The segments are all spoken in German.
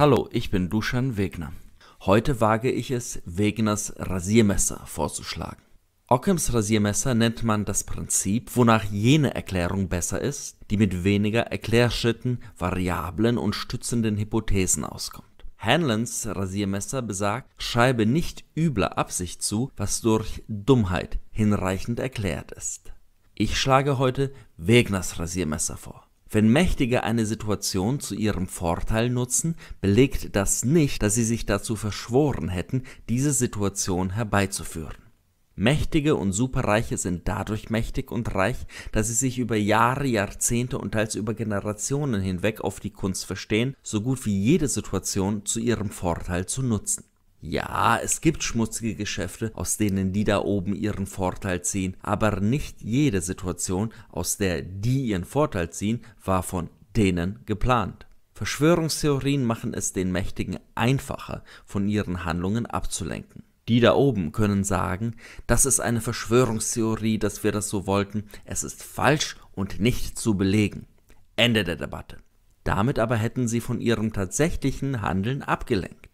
Hallo, ich bin Duschan Wegner. Heute wage ich es, Wegners Rasiermesser vorzuschlagen. Ockhams Rasiermesser nennt man das Prinzip, wonach jene Erklärung besser ist, die mit weniger Erklärschritten, Variablen und stützenden Hypothesen auskommt. Hanlons Rasiermesser besagt, schreibe nicht übler Absicht zu, was durch Dummheit hinreichend erklärt ist. Ich schlage heute Wegners Rasiermesser vor. Wenn Mächtige eine Situation zu ihrem Vorteil nutzen, belegt das nicht, dass sie sich dazu verschworen hätten, diese Situation herbeizuführen. Mächtige und Superreiche sind dadurch mächtig und reich, dass sie sich über Jahre, Jahrzehnte und teils über Generationen hinweg auf die Kunst verstehen, so gut wie jede Situation zu ihrem Vorteil zu nutzen. Ja, es gibt schmutzige Geschäfte, aus denen die da oben ihren Vorteil ziehen, aber nicht jede Situation, aus der die ihren Vorteil ziehen, war von denen geplant. Verschwörungstheorien machen es den Mächtigen einfacher, von ihren Handlungen abzulenken. Die da oben können sagen, das ist eine Verschwörungstheorie, dass wir das so wollten, es ist falsch und nicht zu belegen. Ende der Debatte. Damit aber hätten sie von ihrem tatsächlichen Handeln abgelenkt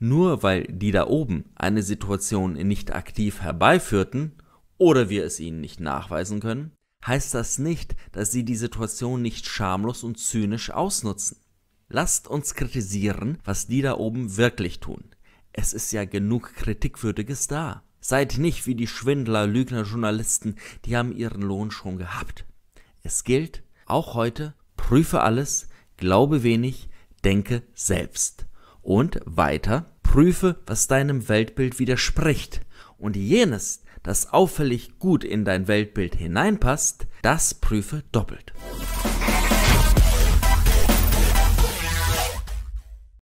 nur weil die da oben eine Situation nicht aktiv herbeiführten oder wir es ihnen nicht nachweisen können, heißt das nicht, dass sie die Situation nicht schamlos und zynisch ausnutzen. Lasst uns kritisieren, was die da oben wirklich tun. Es ist ja genug Kritikwürdiges da. Seid nicht wie die Schwindler, Lügner, Journalisten, die haben ihren Lohn schon gehabt. Es gilt, auch heute, prüfe alles, glaube wenig, denke selbst. Und weiter, Prüfe, was deinem Weltbild widerspricht, und jenes, das auffällig gut in dein Weltbild hineinpasst, das prüfe doppelt.